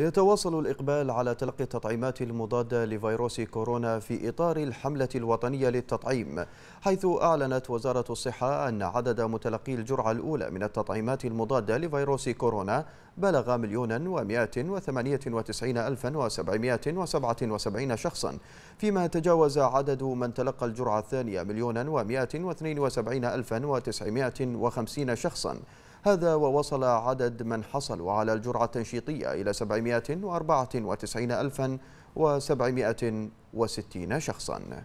يتواصل الإقبال على تلقي التطعيمات المضادة لفيروس كورونا في إطار الحملة الوطنية للتطعيم حيث أعلنت وزارة الصحة أن عدد متلقي الجرعة الأولى من التطعيمات المضادة لفيروس كورونا بلغ مليون ومائة وثمانية وتسعين ألفا وسبعمائة وسبعة وسبعين شخصا فيما تجاوز عدد من تلقى الجرعة الثانية مليون ومائة واثنين وسبعين ألفا وتسعمائة وخمسين شخصا هذا ووصل عدد من حصلوا على الجرعة التنشيطية إلى 794 ألفا شخصاً